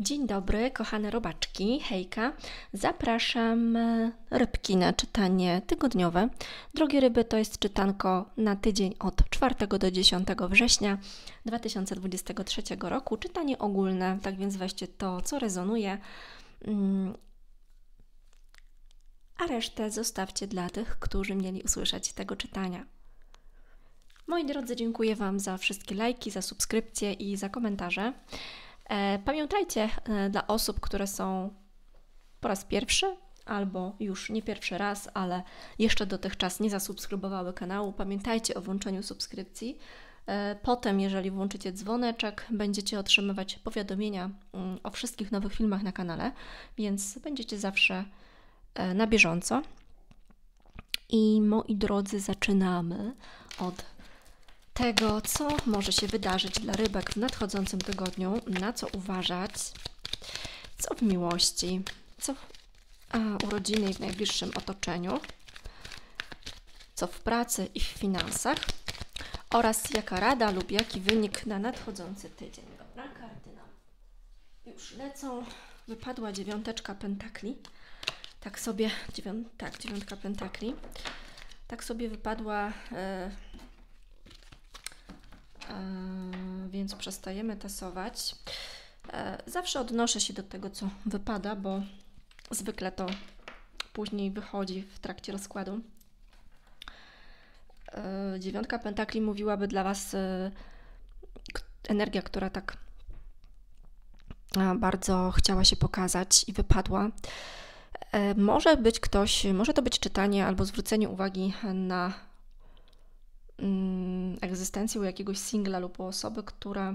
Dzień dobry, kochane robaczki, hejka. Zapraszam e, rybki na czytanie tygodniowe. Drogie ryby to jest czytanko na tydzień od 4 do 10 września 2023 roku. Czytanie ogólne, tak więc weźcie to, co rezonuje, mm. a resztę zostawcie dla tych, którzy mieli usłyszeć tego czytania. Moi drodzy, dziękuję Wam za wszystkie lajki, za subskrypcje i za komentarze. E, pamiętajcie e, dla osób, które są po raz pierwszy albo już nie pierwszy raz, ale jeszcze dotychczas nie zasubskrybowały kanału, pamiętajcie o włączeniu subskrypcji. E, potem, jeżeli włączycie dzwoneczek, będziecie otrzymywać powiadomienia mm, o wszystkich nowych filmach na kanale, więc będziecie zawsze na bieżąco. I moi drodzy, zaczynamy od tego, co może się wydarzyć dla rybek w nadchodzącym tygodniu, na co uważać, co w miłości, co w a, urodziny i w najbliższym otoczeniu, co w pracy i w finansach oraz jaka rada lub jaki wynik na nadchodzący tydzień. Dobra, karty nam już lecą. Wypadła dziewiąteczka pentakli. Tak sobie, dziewią, tak, dziewiątka pentakli. Tak sobie wypadła... Yy, E, więc przestajemy tasować. E, zawsze odnoszę się do tego, co wypada, bo zwykle to później wychodzi w trakcie rozkładu. E, dziewiątka pentakli mówiłaby dla Was energia, która tak bardzo chciała się pokazać i wypadła. Może być ktoś, może to być czytanie albo zwrócenie uwagi na Mm, egzystencję u jakiegoś singla lub u osoby, która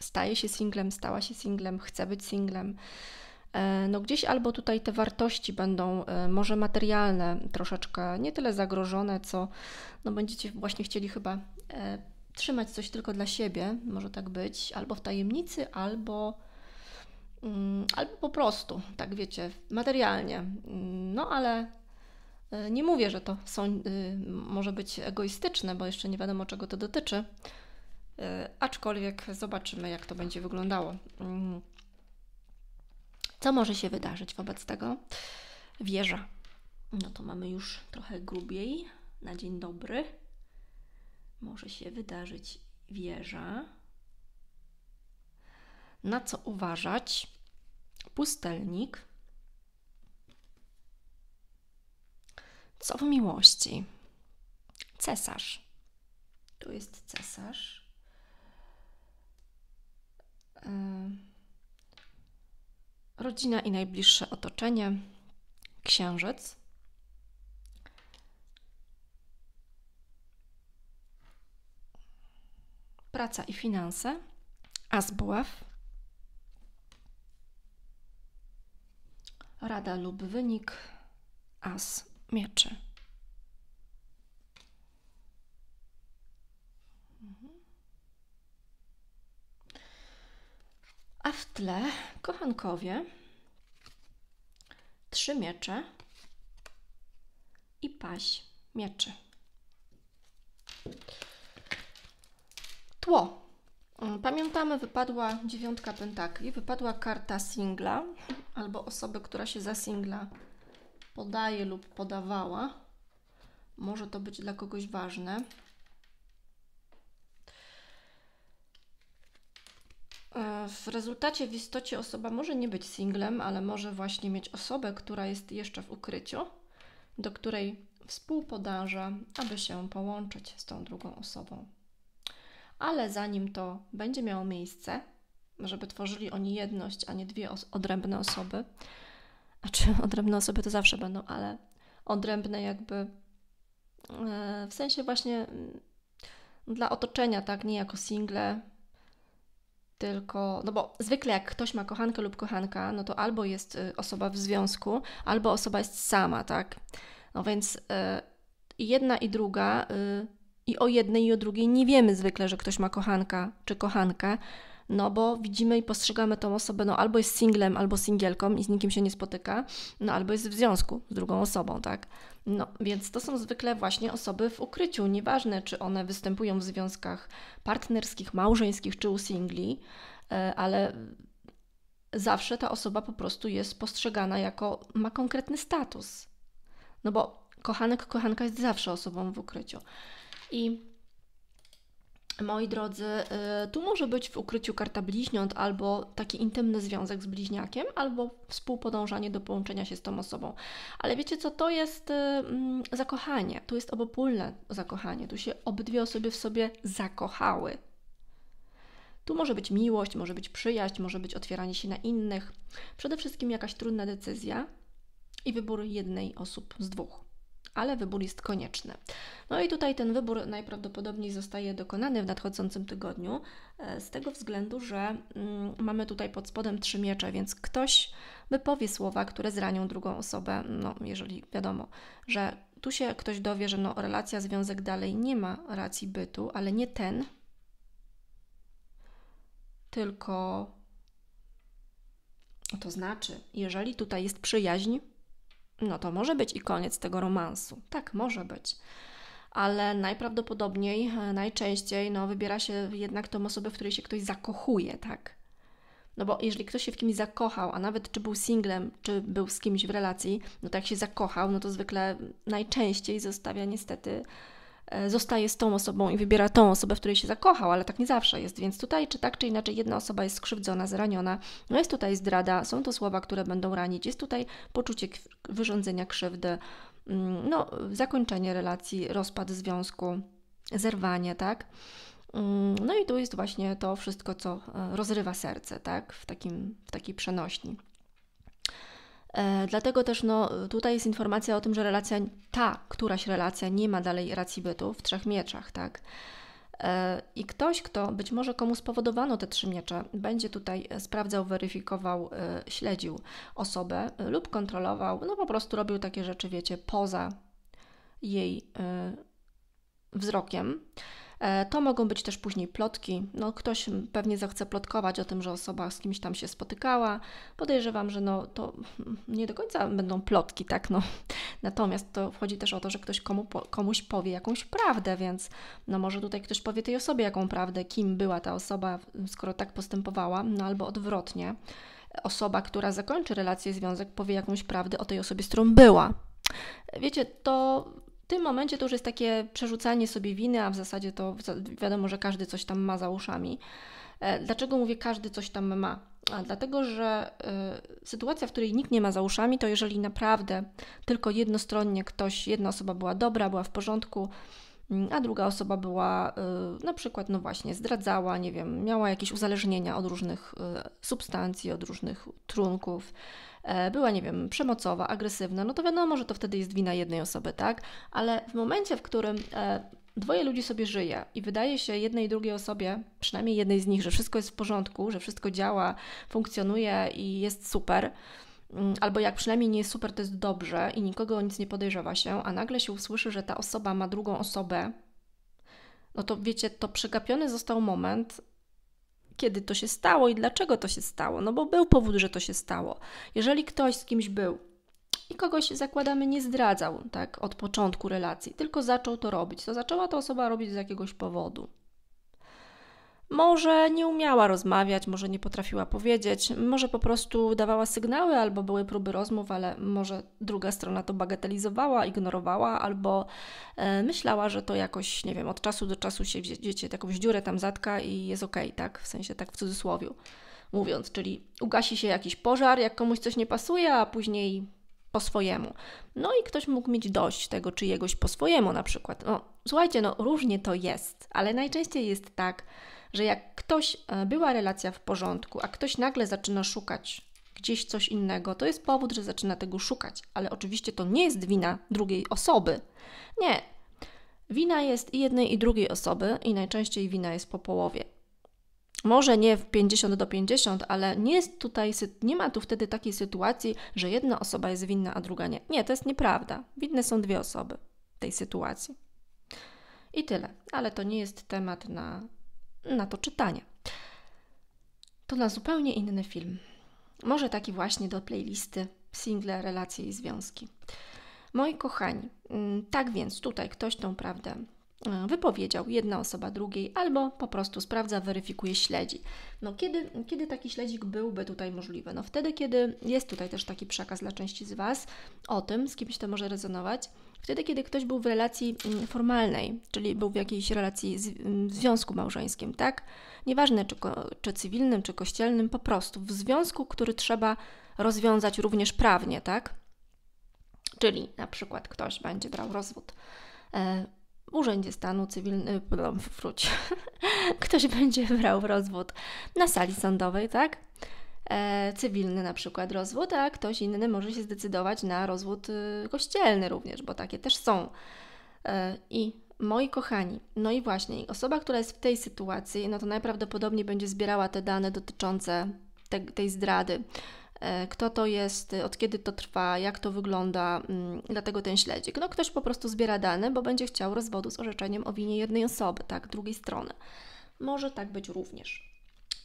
staje się singlem, stała się singlem, chce być singlem. E, no gdzieś albo tutaj te wartości będą e, może materialne troszeczkę nie tyle zagrożone, co no będziecie właśnie chcieli chyba e, trzymać coś tylko dla siebie, może tak być, albo w tajemnicy, albo mm, albo po prostu, tak wiecie, materialnie. Mm, no ale E, nie mówię, że to są, y, może być egoistyczne, bo jeszcze nie wiadomo, czego to dotyczy, e, aczkolwiek zobaczymy, jak to będzie wyglądało. Mm. Co może się wydarzyć wobec tego? Wieża. No to mamy już trochę grubiej na dzień dobry. Może się wydarzyć wieża. Na co uważać? Pustelnik. Co w miłości? Cesarz. Tu jest cesarz. E, rodzina i najbliższe otoczenie. Księżyc. Praca i finanse. As Rada lub wynik. As mieczy. A w tle, kochankowie, trzy miecze i paś mieczy. Tło. Mm, pamiętamy, wypadła dziewiątka pentakli, wypadła karta singla albo osoby, która się za singla podaje lub podawała. Może to być dla kogoś ważne. E, w rezultacie w istocie osoba może nie być singlem, ale może właśnie mieć osobę, która jest jeszcze w ukryciu, do której współpodarza, aby się połączyć z tą drugą osobą. Ale zanim to będzie miało miejsce, żeby tworzyli oni jedność, a nie dwie os odrębne osoby, znaczy, odrębne osoby to zawsze będą, ale odrębne jakby e, w sensie właśnie mm, dla otoczenia, tak? Nie jako single, tylko, no bo zwykle jak ktoś ma kochankę lub kochanka, no to albo jest y, osoba w związku, albo osoba jest sama, tak? No więc e, jedna i druga, y, i o jednej i o drugiej nie wiemy zwykle, że ktoś ma kochanka czy kochankę, no bo widzimy i postrzegamy tą osobę, no albo jest singlem, albo singielką i z nikim się nie spotyka, no albo jest w związku z drugą osobą, tak? No, więc to są zwykle właśnie osoby w ukryciu, nieważne czy one występują w związkach partnerskich, małżeńskich czy u singli, e, ale zawsze ta osoba po prostu jest postrzegana jako ma konkretny status. No bo kochanek, kochanka jest zawsze osobą w ukryciu. I Moi drodzy, y, tu może być w ukryciu karta bliźniąt albo taki intymny związek z bliźniakiem, albo współpodążanie do połączenia się z tą osobą. Ale wiecie co, to jest y, mm, zakochanie, tu jest obopólne zakochanie, tu się obydwie osoby w sobie zakochały. Tu może być miłość, może być przyjaźń, może być otwieranie się na innych, przede wszystkim jakaś trudna decyzja i wybór jednej osób z dwóch ale wybór jest konieczny. No i tutaj ten wybór najprawdopodobniej zostaje dokonany w nadchodzącym tygodniu, e, z tego względu, że mm, mamy tutaj pod spodem trzy miecze, więc ktoś wypowie słowa, które zranią drugą osobę, no jeżeli wiadomo, że tu się ktoś dowie, że no, relacja, związek dalej nie ma racji bytu, ale nie ten, tylko to znaczy, jeżeli tutaj jest przyjaźń, no to może być i koniec tego romansu. Tak, może być. Ale najprawdopodobniej, e, najczęściej no, wybiera się jednak tą osobę, w której się ktoś zakochuje, tak? No bo jeżeli ktoś się w kimś zakochał, a nawet czy był singlem, czy był z kimś w relacji, no to jak się zakochał, no to zwykle najczęściej zostawia niestety E, zostaje z tą osobą i wybiera tą osobę, w której się zakochał, ale tak nie zawsze jest. Więc tutaj, czy tak czy inaczej, jedna osoba jest skrzywdzona, zraniona, no jest tutaj zdrada, są to słowa, które będą ranić, jest tutaj poczucie wyrządzenia krzywdy, mm, no, zakończenie relacji, rozpad związku, zerwanie, tak? Mm, no i tu jest właśnie to wszystko, co e, rozrywa serce, tak? W, takim, w takiej przenośni. E, dlatego też no, tutaj jest informacja o tym, że relacja, ta któraś relacja nie ma dalej racji bytu w trzech mieczach, tak? E, I ktoś, kto być może komu spowodowano te trzy miecze, będzie tutaj sprawdzał, weryfikował, e, śledził osobę lub kontrolował, no po prostu robił takie rzeczy, wiecie, poza jej wzrokiem. E, to mogą być też później plotki. No, ktoś pewnie zechce plotkować o tym, że osoba z kimś tam się spotykała. Podejrzewam, że no, to nie do końca będą plotki, tak? No. Natomiast to chodzi też o to, że ktoś komu, komuś powie jakąś prawdę, więc no, może tutaj ktoś powie tej osobie jaką prawdę, kim była ta osoba, skoro tak postępowała, no albo odwrotnie. Osoba, która zakończy relację, związek, powie jakąś prawdę o tej osobie, z którą była. Wiecie, to tym momencie to już jest takie przerzucanie sobie winy, a w zasadzie to wiadomo, że każdy coś tam ma za uszami. E, dlaczego mówię każdy coś tam ma? A dlatego, że y, sytuacja, w której nikt nie ma za uszami, to jeżeli naprawdę tylko jednostronnie ktoś, jedna osoba była dobra, była w porządku, mm, a druga osoba była y, na przykład, no właśnie, zdradzała, nie wiem, miała jakieś uzależnienia od różnych y, substancji, od różnych trunków, E, była, nie wiem, przemocowa, agresywna, no to wiadomo, że to wtedy jest wina jednej osoby, tak? Ale w momencie, w którym e, dwoje ludzi sobie żyje i wydaje się jednej i drugiej osobie, przynajmniej jednej z nich, że wszystko jest w porządku, że wszystko działa, funkcjonuje i jest super, mm, albo jak przynajmniej nie jest super, to jest dobrze i nikogo o nic nie podejrzewa się, a nagle się usłyszy, że ta osoba ma drugą osobę, no to wiecie, to przegapiony został moment, kiedy to się stało i dlaczego to się stało. No bo był powód, że to się stało. Jeżeli ktoś z kimś był i kogoś, zakładamy, nie zdradzał tak od początku relacji, tylko zaczął to robić, to zaczęła ta osoba robić z jakiegoś powodu. Może nie umiała rozmawiać, może nie potrafiła powiedzieć, może po prostu dawała sygnały albo były próby rozmów, ale może druga strona to bagatelizowała, ignorowała albo e, myślała, że to jakoś, nie wiem, od czasu do czasu się wiecie, jakąś dziurę tam zatka i jest okej, okay, tak? W sensie tak w cudzysłowie mówiąc, czyli ugasi się jakiś pożar, jak komuś coś nie pasuje, a później po swojemu. No i ktoś mógł mieć dość tego czyjegoś po swojemu na przykład. No, słuchajcie, no różnie to jest, ale najczęściej jest tak, że jak ktoś e, była relacja w porządku, a ktoś nagle zaczyna szukać gdzieś coś innego, to jest powód, że zaczyna tego szukać, ale oczywiście to nie jest wina drugiej osoby. Nie. Wina jest i jednej, i drugiej osoby, i najczęściej wina jest po połowie. Może nie w 50 do 50, ale nie, jest tutaj, nie ma tu wtedy takiej sytuacji, że jedna osoba jest winna, a druga nie. Nie, to jest nieprawda. Winne są dwie osoby tej sytuacji. I tyle, ale to nie jest temat na na to czytanie. To na zupełnie inny film. Może taki właśnie do playlisty single, relacje i związki. Moi kochani, mm, tak więc tutaj ktoś tą prawdę e, wypowiedział, jedna osoba drugiej, albo po prostu sprawdza, weryfikuje, śledzi. No kiedy, kiedy taki śledzik byłby tutaj możliwy? No wtedy, kiedy jest tutaj też taki przekaz dla części z Was o tym, z kimś to może rezonować, Wtedy, kiedy ktoś był w relacji mm, formalnej, czyli był w jakiejś relacji z, mm, w związku małżeńskim, tak? Nieważne czy, czy cywilnym, czy kościelnym, po prostu w związku, który trzeba rozwiązać również prawnie, tak? Czyli na przykład ktoś będzie brał rozwód e, w Urzędzie Stanu Cywilnego, wróć, ktoś będzie brał rozwód na sali sądowej, tak? E, cywilny na przykład rozwód, a ktoś inny może się zdecydować na rozwód y, kościelny również, bo takie też są. E, I moi kochani, no i właśnie, osoba, która jest w tej sytuacji, no to najprawdopodobniej będzie zbierała te dane dotyczące te, tej zdrady. E, kto to jest, od kiedy to trwa, jak to wygląda, mm, dlatego ten śledzik. No, ktoś po prostu zbiera dane, bo będzie chciał rozwodu z orzeczeniem o winie jednej osoby, tak, drugiej strony. Może tak być również.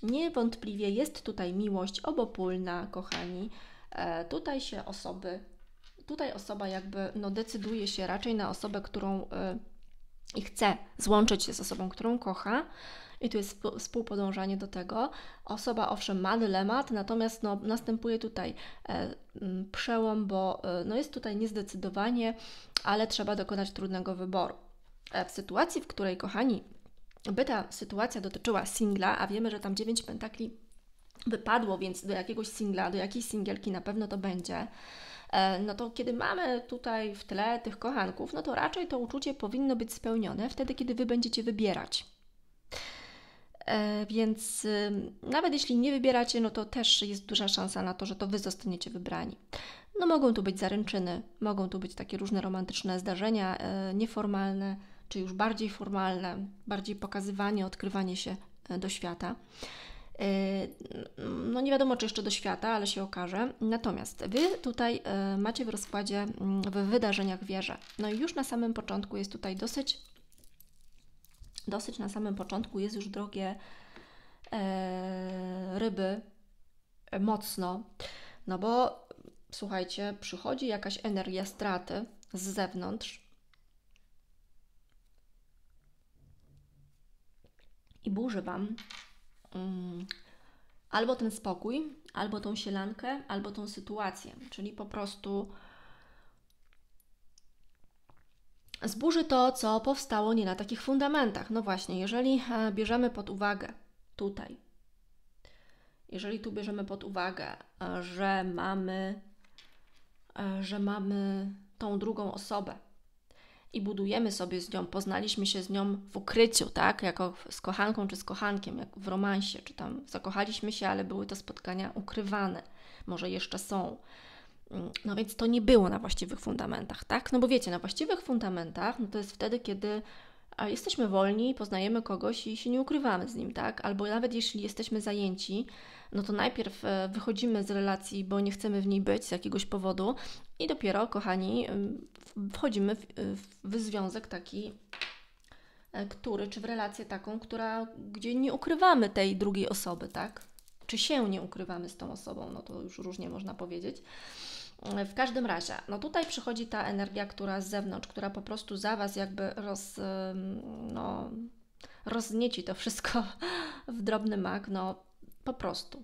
Niewątpliwie jest tutaj miłość obopólna, kochani. E, tutaj się osoby, tutaj osoba jakby no, decyduje się raczej na osobę, którą e, i chce złączyć się z osobą, którą kocha. I tu jest współpodążanie do tego. Osoba owszem ma dylemat, natomiast no, następuje tutaj e, m, przełom, bo e, no, jest tutaj niezdecydowanie, ale trzeba dokonać trudnego wyboru. E, w sytuacji, w której, kochani, by ta sytuacja dotyczyła singla, a wiemy, że tam 9 pentakli wypadło, więc do jakiegoś singla, do jakiejś singielki na pewno to będzie, e, no to kiedy mamy tutaj w tle tych kochanków, no to raczej to uczucie powinno być spełnione wtedy, kiedy Wy będziecie wybierać. E, więc y, nawet jeśli nie wybieracie, no to też jest duża szansa na to, że to Wy zostaniecie wybrani. No mogą tu być zaręczyny, mogą tu być takie różne romantyczne zdarzenia, e, nieformalne, czy już bardziej formalne, bardziej pokazywanie, odkrywanie się e, do świata. E, no nie wiadomo, czy jeszcze do świata, ale się okaże. Natomiast Wy tutaj e, macie w rozkładzie mm, w wydarzeniach wieżę. No i już na samym początku jest tutaj dosyć, dosyć na samym początku jest już drogie ryby mocno, no bo słuchajcie, przychodzi jakaś energia straty z zewnątrz, i burzy Wam um, albo ten spokój, albo tą sielankę, albo tą sytuację. Czyli po prostu zburzy to, co powstało nie na takich fundamentach. No właśnie, jeżeli e, bierzemy pod uwagę tutaj, jeżeli tu bierzemy pod uwagę, e, że mamy, e, że mamy tą drugą osobę, i budujemy sobie z nią, poznaliśmy się z nią w ukryciu, tak? Jako z kochanką czy z kochankiem, jak w romansie, czy tam zakochaliśmy się, ale były to spotkania ukrywane, może jeszcze są. Mm, no więc to nie było na właściwych fundamentach, tak? No bo wiecie, na właściwych fundamentach no to jest wtedy, kiedy a jesteśmy wolni, poznajemy kogoś i się nie ukrywamy z nim, tak? Albo nawet jeśli jesteśmy zajęci, no to najpierw e, wychodzimy z relacji, bo nie chcemy w niej być z jakiegoś powodu i dopiero, kochani, wchodzimy e, w, w związek taki, e, który, czy w relację taką, która, gdzie nie ukrywamy tej drugiej osoby, tak? Czy się nie ukrywamy z tą osobą, no to już różnie można powiedzieć. W każdym razie, no tutaj przychodzi ta energia, która z zewnątrz, która po prostu za Was jakby roz, no, roznieci to wszystko w drobny mak, no po prostu.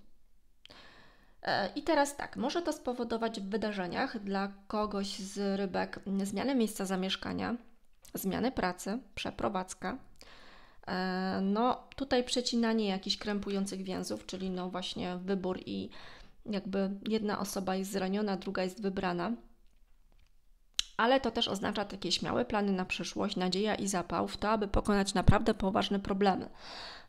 E, I teraz tak, może to spowodować w wydarzeniach dla kogoś z rybek zmianę miejsca zamieszkania, zmianę pracy, przeprowadzka. E, no tutaj przecinanie jakichś krępujących więzów, czyli no właśnie wybór i jakby jedna osoba jest zraniona, druga jest wybrana. Ale to też oznacza takie śmiałe plany na przyszłość, nadzieja i zapał w to, aby pokonać naprawdę poważne problemy.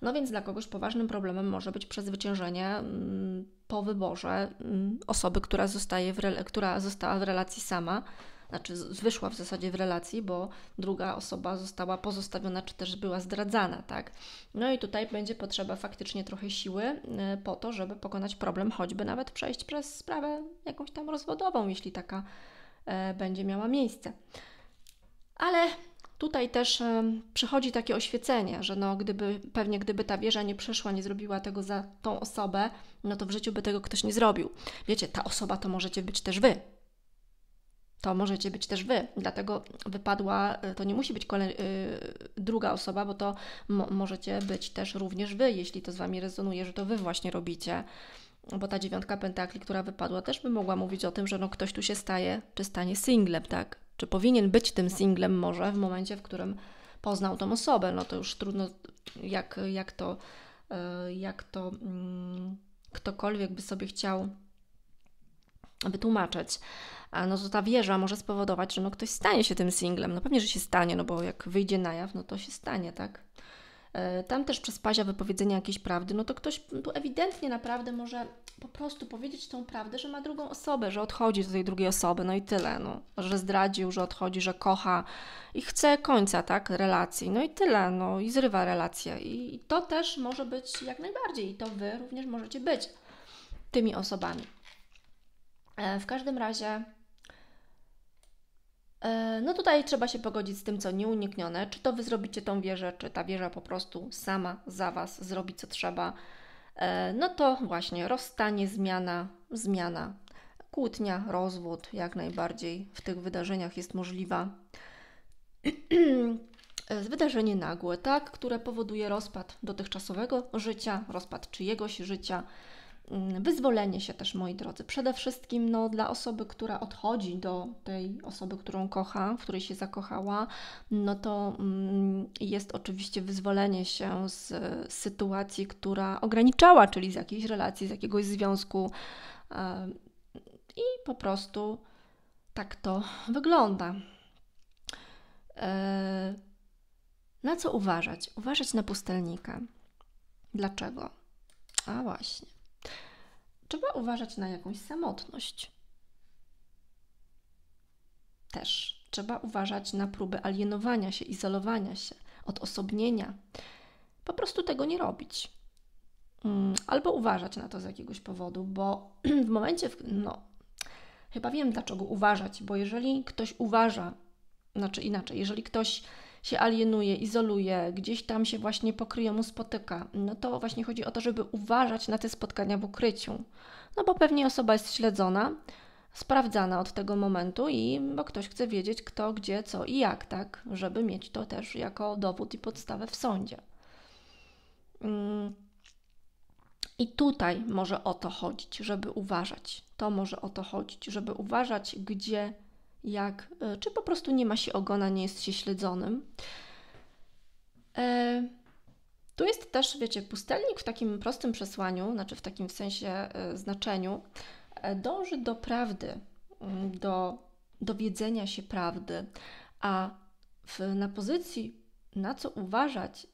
No więc dla kogoś poważnym problemem może być przezwyciężenie mm, po wyborze mm, osoby, która, zostaje w, która została w relacji sama znaczy wyszła w zasadzie w relacji, bo druga osoba została pozostawiona, czy też była zdradzana, tak? No i tutaj będzie potrzeba faktycznie trochę siły y, po to, żeby pokonać problem, choćby nawet przejść przez sprawę jakąś tam rozwodową, jeśli taka y, będzie miała miejsce. Ale tutaj też y, przychodzi takie oświecenie, że no gdyby, pewnie gdyby ta wieża nie przeszła, nie zrobiła tego za tą osobę, no to w życiu by tego ktoś nie zrobił. Wiecie, ta osoba to możecie być też wy to możecie być też wy. Dlatego wypadła, y, to nie musi być kolej, y, druga osoba, bo to mo możecie być też również wy, jeśli to z wami rezonuje, że to wy właśnie robicie. Bo ta dziewiątka pentakli, która wypadła, też by mogła mówić o tym, że no ktoś tu się staje, czy stanie singlem, tak? Czy powinien być tym singlem może w momencie, w którym poznał tą osobę. No to już trudno, jak, jak to, y, jak to mm, ktokolwiek by sobie chciał wytłumaczyć, no to ta wieża może spowodować, że no ktoś stanie się tym singlem. No pewnie, że się stanie, no bo jak wyjdzie na jaw, no to się stanie, tak? E, tam też przez Pazia wypowiedzenia jakiejś prawdy, no to ktoś tu ewidentnie naprawdę może po prostu powiedzieć tą prawdę, że ma drugą osobę, że odchodzi do tej drugiej osoby, no i tyle, no, że zdradził, że odchodzi, że kocha i chce końca, tak, relacji, no i tyle, no i zrywa relację. I to też może być jak najbardziej i to Wy również możecie być tymi osobami. E, w każdym razie, e, no tutaj trzeba się pogodzić z tym, co nieuniknione. Czy to wy zrobicie tą wieżę, czy ta wieża po prostu sama za was zrobi, co trzeba. E, no to właśnie rozstanie, zmiana, zmiana, kłótnia, rozwód jak najbardziej w tych wydarzeniach jest możliwa. Wydarzenie nagłe, tak, które powoduje rozpad dotychczasowego życia, rozpad czyjegoś życia, Mm, wyzwolenie się też, moi drodzy. Przede wszystkim no, dla osoby, która odchodzi do tej osoby, którą kocha, w której się zakochała, no to mm, jest oczywiście wyzwolenie się z, sytuacji, która ograniczała, czyli z jakiejś relacji, z jakiegoś związku. E, I po prostu tak to wygląda. E, na co uważać? Uważać na pustelnika. Dlaczego? A właśnie trzeba uważać na jakąś samotność. Też trzeba uważać na próby alienowania się, izolowania się, odosobnienia. Po prostu tego nie robić. Mm, albo uważać na to z jakiegoś powodu, bo w momencie, w, no, chyba wiem dlaczego uważać, bo jeżeli ktoś uważa, znaczy inaczej, jeżeli ktoś się alienuje, izoluje, gdzieś tam się właśnie po kryjemu spotyka, no to właśnie chodzi o to, żeby uważać na te spotkania w ukryciu. No bo pewnie osoba jest śledzona, sprawdzana od tego momentu i bo ktoś chce wiedzieć kto, gdzie, co i jak, tak, żeby mieć to też jako dowód i podstawę w sądzie. Mm. I tutaj może o to chodzić, żeby uważać. To może o to chodzić, żeby uważać, gdzie jak e, czy po prostu nie ma się ogona, nie jest się śledzonym. E, tu jest też, wiecie, pustelnik w takim prostym przesłaniu, znaczy w takim w sensie e, znaczeniu, e, dąży do prawdy, mm, do dowiedzenia się prawdy, a w, na pozycji na co uważać,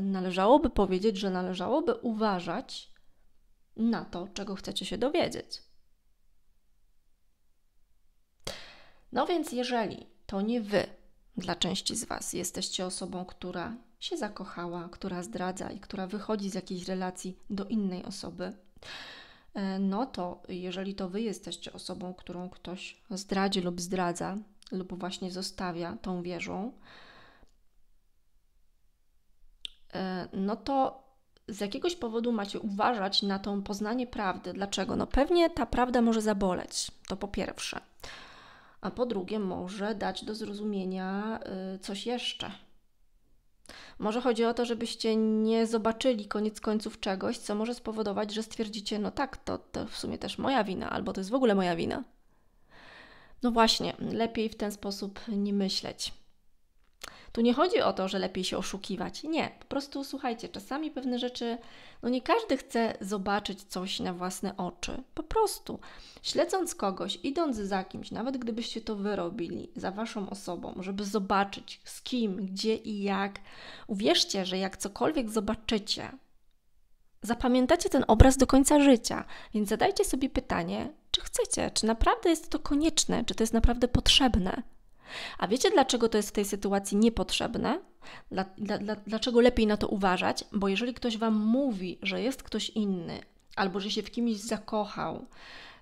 należałoby powiedzieć, że należałoby uważać na to, czego chcecie się dowiedzieć. No więc jeżeli to nie wy, dla części z was jesteście osobą, która się zakochała, która zdradza i która wychodzi z jakiejś relacji do innej osoby, e, no to jeżeli to wy jesteście osobą, którą ktoś zdradzi lub zdradza, lub właśnie zostawia tą wieżą, e, no to z jakiegoś powodu macie uważać na to poznanie prawdy. Dlaczego? No pewnie ta prawda może zaboleć, to po pierwsze a po drugie może dać do zrozumienia y, coś jeszcze. Może chodzi o to, żebyście nie zobaczyli koniec końców czegoś, co może spowodować, że stwierdzicie, no tak, to, to w sumie też moja wina, albo to jest w ogóle moja wina. No właśnie, lepiej w ten sposób nie myśleć. Tu nie chodzi o to, że lepiej się oszukiwać. Nie, po prostu słuchajcie, czasami pewne rzeczy, no nie każdy chce zobaczyć coś na własne oczy. Po prostu. Śledząc kogoś, idąc za kimś, nawet gdybyście to wyrobili za waszą osobą, żeby zobaczyć z kim, gdzie i jak, uwierzcie, że jak cokolwiek zobaczycie, Zapamiętacie ten obraz do końca życia, więc zadajcie sobie pytanie, czy chcecie, czy naprawdę jest to konieczne, czy to jest naprawdę potrzebne. A wiecie, dlaczego to jest w tej sytuacji niepotrzebne? Dla, dla, dlaczego lepiej na to uważać? Bo jeżeli ktoś Wam mówi, że jest ktoś inny, albo że się w kimś zakochał,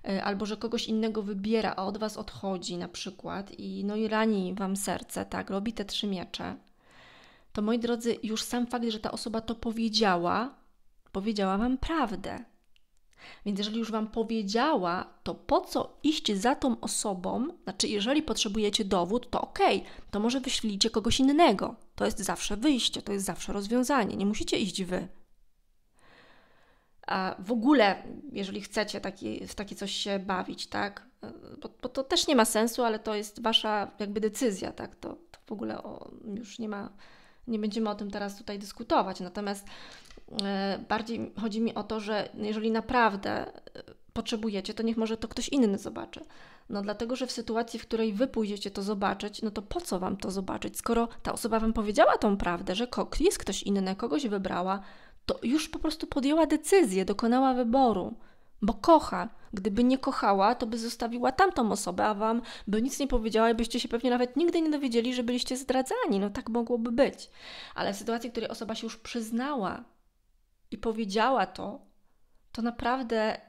y, albo że kogoś innego wybiera, a od Was odchodzi na przykład i, no i rani Wam serce, tak, robi te trzy miecze, to moi drodzy, już sam fakt, że ta osoba to powiedziała, powiedziała Wam prawdę. Więc jeżeli już Wam powiedziała, to po co iść za tą osobą? Znaczy, jeżeli potrzebujecie dowód, to ok, to może wyślijcie kogoś innego. To jest zawsze wyjście, to jest zawsze rozwiązanie. Nie musicie iść Wy. A w ogóle, jeżeli chcecie taki, w takie coś się bawić, tak? Bo, bo, to też nie ma sensu, ale to jest Wasza jakby decyzja, tak? To, to w ogóle o, już nie ma nie będziemy o tym teraz tutaj dyskutować. Natomiast e, bardziej chodzi mi o to, że jeżeli naprawdę e, potrzebujecie, to niech może to ktoś inny zobaczy. No dlatego, że w sytuacji, w której wy pójdziecie to zobaczyć, no to po co wam to zobaczyć? Skoro ta osoba wam powiedziała tą prawdę, że jest ktoś inny, kogoś wybrała, to już po prostu podjęła decyzję, dokonała wyboru bo kocha. Gdyby nie kochała, to by zostawiła tamtą osobę, a wam by nic nie powiedziała i byście się pewnie nawet nigdy nie dowiedzieli, że byliście zdradzani. No tak mogłoby być. Ale w sytuacji, w której osoba się już przyznała i powiedziała to, to naprawdę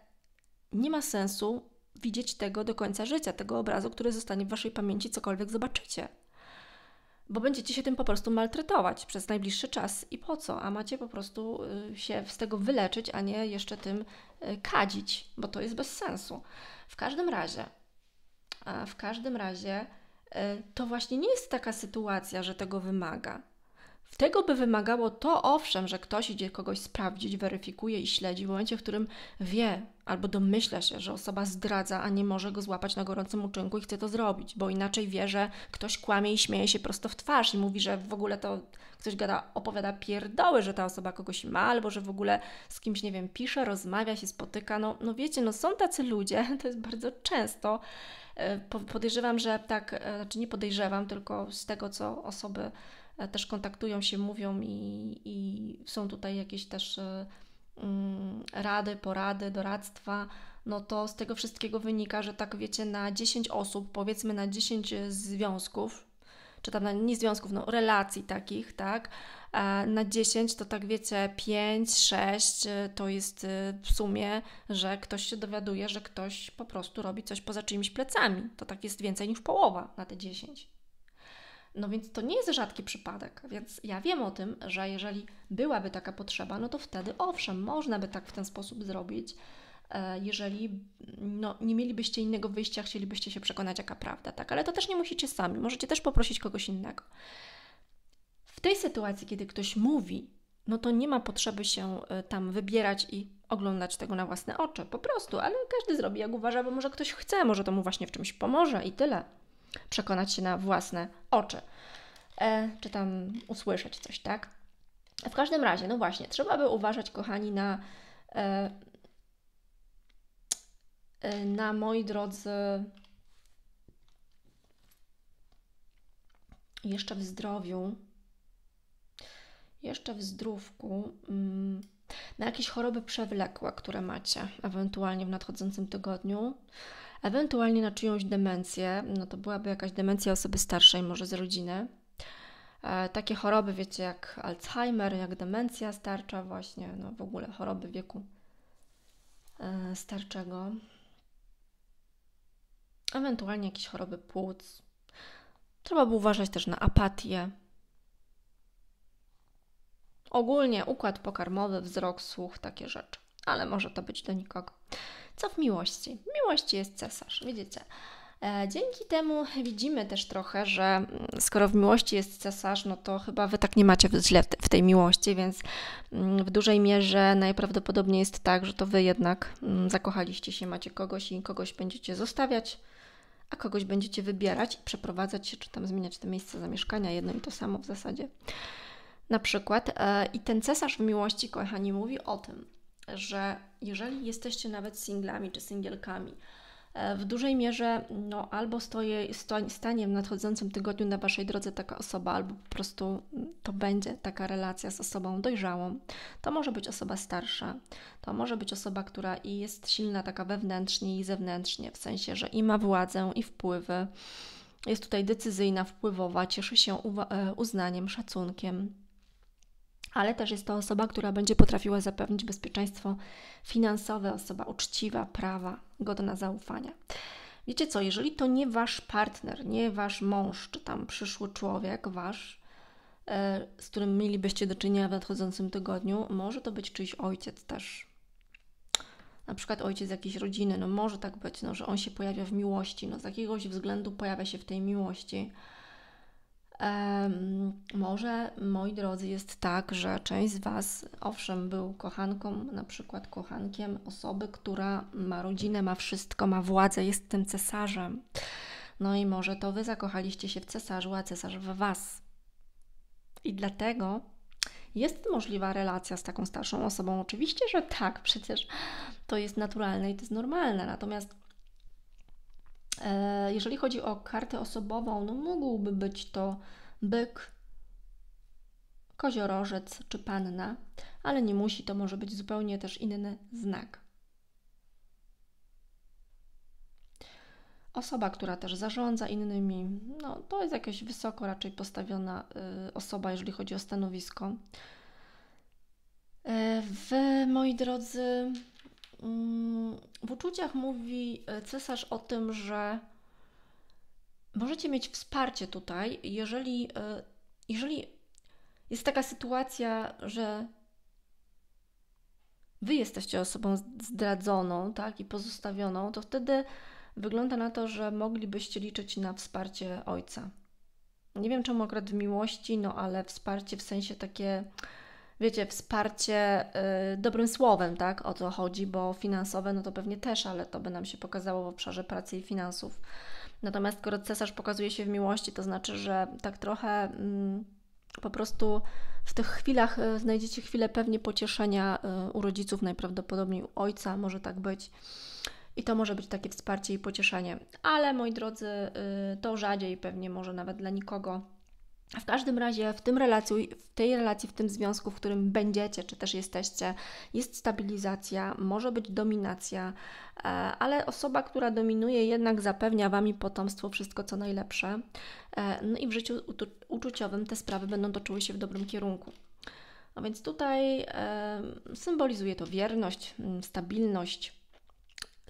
nie ma sensu widzieć tego do końca życia, tego obrazu, który zostanie w waszej pamięci, cokolwiek zobaczycie bo będziecie się tym po prostu maltretować przez najbliższy czas. I po co? A macie po prostu y, się z tego wyleczyć, a nie jeszcze tym y, kadzić, bo to jest bez sensu. W każdym razie, a w każdym razie y, to właśnie nie jest taka sytuacja, że tego wymaga. Tego by wymagało to, owszem, że ktoś idzie kogoś sprawdzić, weryfikuje i śledzi w momencie, w którym wie albo domyśla się, że osoba zdradza, a nie może go złapać na gorącym uczynku i chce to zrobić, bo inaczej wie, że ktoś kłamie i śmieje się prosto w twarz i mówi, że w ogóle to ktoś gada, opowiada pierdoły, że ta osoba kogoś ma, albo że w ogóle z kimś, nie wiem, pisze, rozmawia, się spotyka. No, no wiecie, no są tacy ludzie, to jest bardzo często. E, podejrzewam, że tak, e, znaczy nie podejrzewam, tylko z tego, co osoby E, też kontaktują się, mówią i, i są tutaj jakieś też e, mm, rady, porady, doradztwa, no to z tego wszystkiego wynika, że tak wiecie, na 10 osób, powiedzmy na 10 związków, czy tam na, nie związków, no relacji takich, tak, e, na 10 to tak wiecie, 5, 6 to jest w sumie, że ktoś się dowiaduje, że ktoś po prostu robi coś poza czyimiś plecami. To tak jest więcej niż połowa na te 10. No więc to nie jest rzadki przypadek, więc ja wiem o tym, że jeżeli byłaby taka potrzeba, no to wtedy owszem, można by tak w ten sposób zrobić. E, jeżeli no, nie mielibyście innego wyjścia, chcielibyście się przekonać, jaka prawda, tak? Ale to też nie musicie sami, możecie też poprosić kogoś innego. W tej sytuacji, kiedy ktoś mówi, no to nie ma potrzeby się e, tam wybierać i oglądać tego na własne oczy, po prostu, ale każdy zrobi jak uważa, bo może ktoś chce, może to mu właśnie w czymś pomoże i tyle przekonać się na własne oczy, e, czy tam usłyszeć coś, tak? W każdym razie, no właśnie, trzeba by uważać, kochani, na, e, e na moi drodzy, jeszcze w zdrowiu, jeszcze w zdrówku, mm, na jakieś choroby przewlekłe, które macie ewentualnie w nadchodzącym tygodniu ewentualnie na czyjąś demencję, no to byłaby jakaś demencja osoby starszej, może z rodziny. E, takie choroby, wiecie, jak Alzheimer, jak demencja starcza, właśnie, no w ogóle choroby wieku e, starczego. Ewentualnie jakieś choroby płuc. Trzeba by uważać też na apatię. Ogólnie układ pokarmowy, wzrok, słuch, takie rzeczy ale może to być do nikogo. Co w miłości? W miłości jest cesarz, widzicie. E, dzięki temu widzimy też trochę, że mm, skoro w miłości jest cesarz, no to chyba wy tak nie macie źle w tej miłości, więc mm, w dużej mierze najprawdopodobniej jest tak, że to wy jednak mm, zakochaliście się, macie kogoś i kogoś będziecie zostawiać, a kogoś będziecie wybierać, przeprowadzać się, czy tam zmieniać te miejsce zamieszkania, jedno i to samo w zasadzie. Na przykład, e, i ten cesarz w miłości, kochani, mówi o tym, że jeżeli jesteście nawet singlami czy singielkami, e, w dużej mierze no, albo stoi stanie w nadchodzącym tygodniu na Waszej drodze taka osoba, albo po prostu mm, to będzie taka relacja z osobą dojrzałą. To może być osoba starsza, to może być osoba, która i jest silna taka wewnętrznie i zewnętrznie, w sensie, że i ma władzę, i wpływy. Jest tutaj decyzyjna, wpływowa, cieszy się e, uznaniem, szacunkiem ale też jest to osoba, która będzie potrafiła zapewnić bezpieczeństwo finansowe, osoba uczciwa, prawa, godna zaufania. Wiecie co, jeżeli to nie wasz partner, nie wasz mąż, czy tam przyszły człowiek, wasz, e, z którym mielibyście do czynienia w nadchodzącym tygodniu, może to być czyjś ojciec też. Na przykład ojciec jakiejś rodziny, no może tak być, no, że on się pojawia w miłości, no z jakiegoś względu pojawia się w tej miłości może, moi drodzy, jest tak, że część z Was, owszem, był kochanką, na przykład kochankiem osoby, która ma rodzinę, ma wszystko, ma władzę, jest tym cesarzem. No i może to Wy zakochaliście się w cesarzu, a cesarz w Was. I dlatego jest możliwa relacja z taką starszą osobą. Oczywiście, że tak, przecież to jest naturalne i to jest normalne. Natomiast E, jeżeli chodzi o kartę osobową, no mógłby być to byk, koziorożec czy panna, ale nie musi, to może być zupełnie też inny znak. Osoba, która też zarządza innymi, no to jest jakaś wysoko raczej postawiona y, osoba, jeżeli chodzi o stanowisko. E, w moi drodzy, w uczuciach mówi e, cesarz o tym, że możecie mieć wsparcie tutaj, jeżeli, e, jeżeli jest taka sytuacja, że wy jesteście osobą zdradzoną tak, i pozostawioną, to wtedy wygląda na to, że moglibyście liczyć na wsparcie ojca. Nie wiem, czemu akurat w miłości, no ale wsparcie w sensie takie wiecie, wsparcie y, dobrym słowem, tak? O to chodzi, bo finansowe, no to pewnie też, ale to by nam się pokazało w obszarze pracy i finansów. Natomiast skoro cesarz pokazuje się w miłości, to znaczy, że tak trochę mm, po prostu w tych chwilach y, znajdziecie chwilę pewnie pocieszenia y, u rodziców, najprawdopodobniej u ojca, może tak być. I to może być takie wsparcie i pocieszenie. Ale moi drodzy, y, to rzadziej pewnie może nawet dla nikogo w każdym razie w, tym relacji, w tej relacji, w tym związku, w którym będziecie, czy też jesteście, jest stabilizacja, może być dominacja, e, ale osoba, która dominuje, jednak zapewnia Wami potomstwo wszystko co najlepsze. E, no i w życiu uczuciowym te sprawy będą toczyły się w dobrym kierunku. A no więc tutaj e, symbolizuje to wierność, stabilność,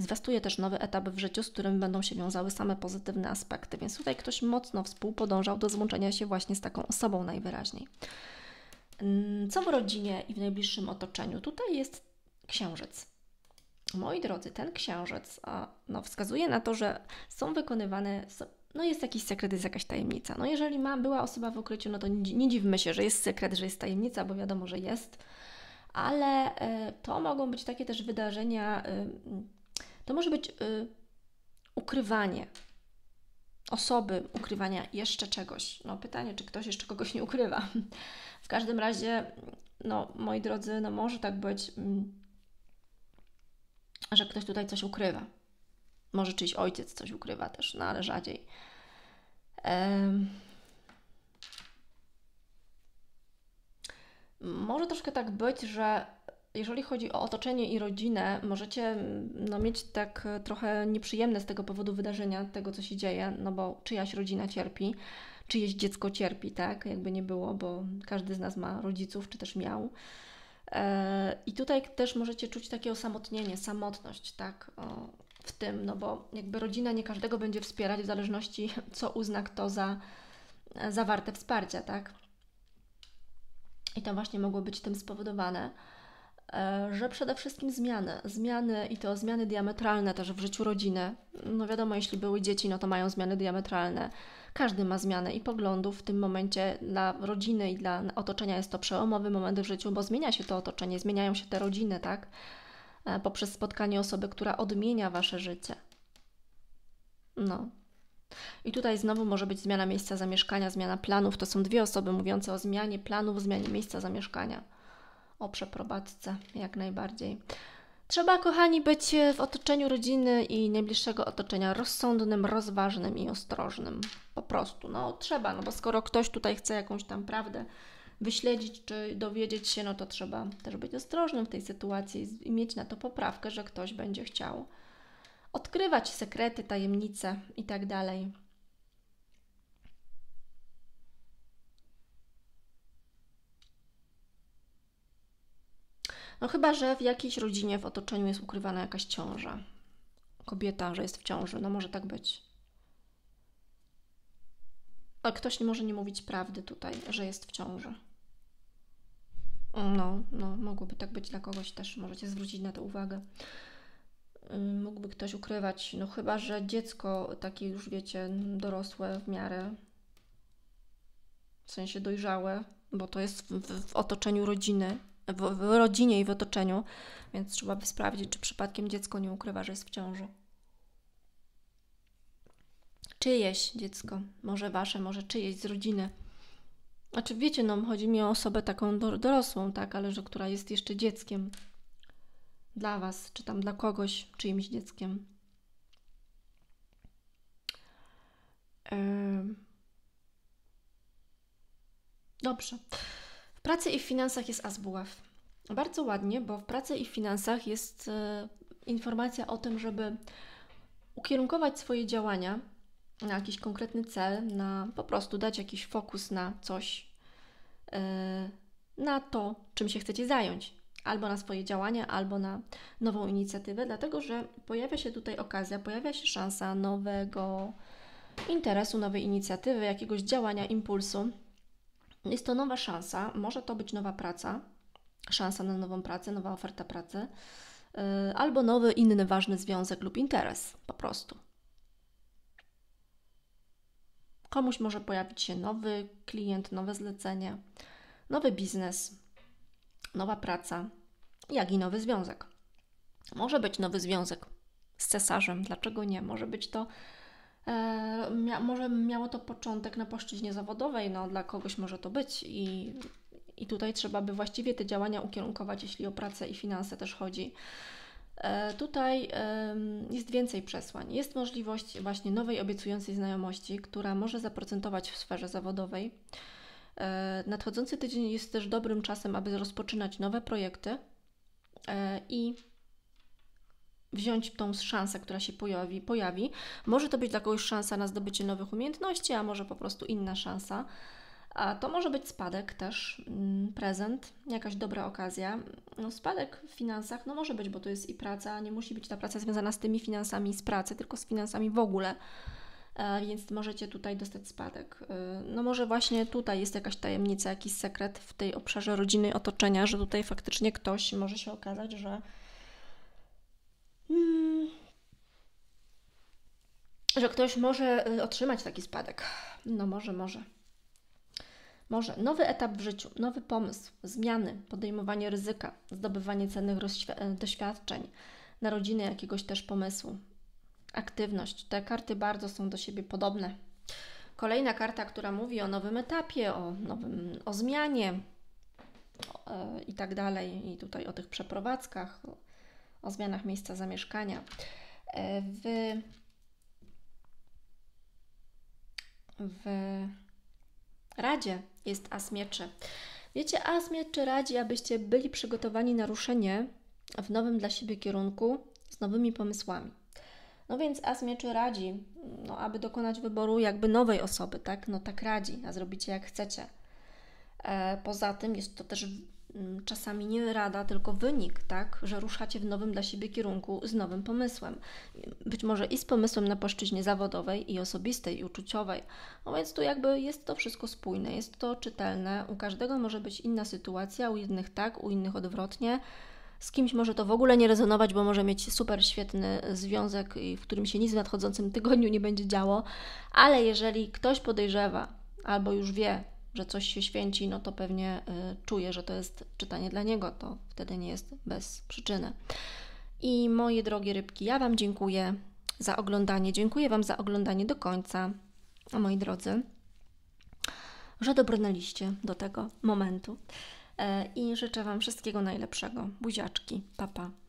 Zwiastuje też nowy etap w życiu, z którym będą się wiązały same pozytywne aspekty, więc tutaj ktoś mocno współpodążał do złączenia się właśnie z taką osobą najwyraźniej. Mm, co w rodzinie i w najbliższym otoczeniu? Tutaj jest księżyc. Moi drodzy, ten księżyc no, wskazuje na to, że są wykonywane no jest jakiś sekret, jest jakaś tajemnica. No jeżeli ma, była osoba w ukryciu, no to nie, nie dziwmy się, że jest sekret, że jest tajemnica, bo wiadomo, że jest. Ale y, to mogą być takie też wydarzenia y, to może być y, ukrywanie osoby, ukrywania jeszcze czegoś. No pytanie, czy ktoś jeszcze kogoś nie ukrywa. W każdym razie, no moi drodzy, no może tak być, mm, że ktoś tutaj coś ukrywa. Może czyjś ojciec coś ukrywa też, no ale rzadziej. Ehm. Może troszkę tak być, że jeżeli chodzi o otoczenie i rodzinę, możecie mm, no, mieć tak e, trochę nieprzyjemne z tego powodu wydarzenia, tego co się dzieje, no bo czyjaś rodzina cierpi, czyjeś dziecko cierpi, tak? Jakby nie było, bo każdy z nas ma rodziców, czy też miał. E, I tutaj też możecie czuć takie osamotnienie, samotność, tak? O, w tym, no bo jakby rodzina nie każdego będzie wspierać w zależności, co uzna kto za e, zawarte wsparcie, tak? I to właśnie mogło być tym spowodowane. E, że przede wszystkim zmiany. Zmiany i to zmiany diametralne też w życiu rodziny. No wiadomo, jeśli były dzieci, no to mają zmiany diametralne. Każdy ma zmiany i poglądów. W tym momencie dla rodziny i dla otoczenia jest to przełomowy moment w życiu, bo zmienia się to otoczenie, zmieniają się te rodziny, tak? E, poprzez spotkanie osoby, która odmienia wasze życie. No. I tutaj znowu może być zmiana miejsca zamieszkania, zmiana planów. To są dwie osoby mówiące o zmianie planów, zmianie miejsca zamieszkania o przeprowadzce jak najbardziej. Trzeba, kochani, być e, w otoczeniu rodziny i najbliższego otoczenia rozsądnym, rozważnym i ostrożnym. Po prostu, no trzeba, no bo skoro ktoś tutaj chce jakąś tam prawdę wyśledzić czy dowiedzieć się, no to trzeba też być ostrożnym w tej sytuacji i mieć na to poprawkę, że ktoś będzie chciał odkrywać sekrety, tajemnice i tak dalej. No chyba, że w jakiejś rodzinie, w otoczeniu jest ukrywana jakaś ciąża. Kobieta, że jest w ciąży, no może tak być. A ktoś nie może nie mówić prawdy tutaj, że jest w ciąży. No, no, mogłoby tak być dla kogoś też, możecie zwrócić na to uwagę. Yy, mógłby ktoś ukrywać, no chyba, że dziecko takie już wiecie, dorosłe w miarę, w sensie dojrzałe, bo to jest w, w otoczeniu rodziny, w, w rodzinie i w otoczeniu, więc trzeba by sprawdzić, czy przypadkiem dziecko nie ukrywa, że jest w ciąży. Czyjeś dziecko, może wasze, może czyjeś z rodziny. Znaczy, wiecie, no, chodzi mi o osobę taką dorosłą, tak, ale że która jest jeszcze dzieckiem dla was, czy tam dla kogoś, czyimś dzieckiem. Dobrze. W pracy i w finansach jest ASBUF. Bardzo ładnie, bo w pracy i w finansach jest e, informacja o tym, żeby ukierunkować swoje działania na jakiś konkretny cel, na po prostu dać jakiś fokus na coś, e, na to, czym się chcecie zająć, albo na swoje działania, albo na nową inicjatywę, dlatego że pojawia się tutaj okazja, pojawia się szansa nowego interesu, nowej inicjatywy, jakiegoś działania, impulsu. Jest to nowa szansa, może to być nowa praca, szansa na nową pracę, nowa oferta pracy, y, albo nowy, inny ważny związek lub interes, po prostu. Komuś może pojawić się nowy klient, nowe zlecenie, nowy biznes, nowa praca, jak i nowy związek. Może być nowy związek z cesarzem, dlaczego nie? Może być to E, mia może miało to początek na płaszczyźnie zawodowej, no dla kogoś może to być i, i tutaj trzeba by właściwie te działania ukierunkować, jeśli o pracę i finanse też chodzi. E, tutaj jest więcej przesłań. Jest możliwość właśnie nowej, obiecującej znajomości, która może zaprocentować w sferze zawodowej. E, nadchodzący tydzień jest też dobrym czasem, aby rozpoczynać nowe projekty i wziąć tą szansę, która się pojawi, pojawi. Może to być dla kogoś szansa na zdobycie nowych umiejętności, a może po prostu inna szansa. A to może być spadek też, mm, prezent, jakaś dobra okazja. No, spadek w finansach, no może być, bo to jest i praca, nie musi być ta praca związana z tymi finansami z pracy, tylko z finansami w ogóle. E, więc możecie tutaj dostać spadek. E, no może właśnie tutaj jest jakaś tajemnica, jakiś sekret w tej obszarze rodziny, otoczenia, że tutaj faktycznie ktoś może się okazać, że Hmm. że ktoś może y, otrzymać taki spadek. No może, może. Może nowy etap w życiu, nowy pomysł, zmiany, podejmowanie ryzyka, zdobywanie cennych y, doświadczeń, narodziny jakiegoś też pomysłu, aktywność. Te karty bardzo są do siebie podobne. Kolejna karta, która mówi o nowym etapie, o, nowym, o zmianie Yy, i tak dalej. I tutaj o tych przeprowadzkach, o zmianach miejsca zamieszkania. E, w, w Radzie jest as mieczy. Wiecie, as mieczy radzi, abyście byli przygotowani na ruszenie w nowym dla siebie kierunku z nowymi pomysłami. No więc as mieczy radzi, no, aby dokonać wyboru jakby nowej osoby, tak? No tak radzi, a zrobicie jak chcecie. E, poza tym jest to też Mm, czasami nie rada, tylko wynik, tak, że ruszacie w nowym dla siebie kierunku z nowym pomysłem. Być może i z pomysłem na płaszczyźnie zawodowej, i osobistej, i uczuciowej. No więc tu jakby jest to wszystko spójne, jest to czytelne. U każdego może być inna sytuacja, u jednych tak, u innych odwrotnie. Z kimś może to w ogóle nie rezonować, bo może mieć super świetny związek, w którym się nic w nadchodzącym tygodniu nie będzie działo, ale jeżeli ktoś podejrzewa albo już wie, że coś się święci, no to pewnie y, czuje, że to jest czytanie dla niego, to wtedy nie jest bez przyczyny. I moje drogie rybki, ja Wam dziękuję za oglądanie. Dziękuję Wam za oglądanie do końca, a moi drodzy, że dobrnęliście do tego momentu. E, I życzę Wam wszystkiego najlepszego. Buziaczki, papa. Pa.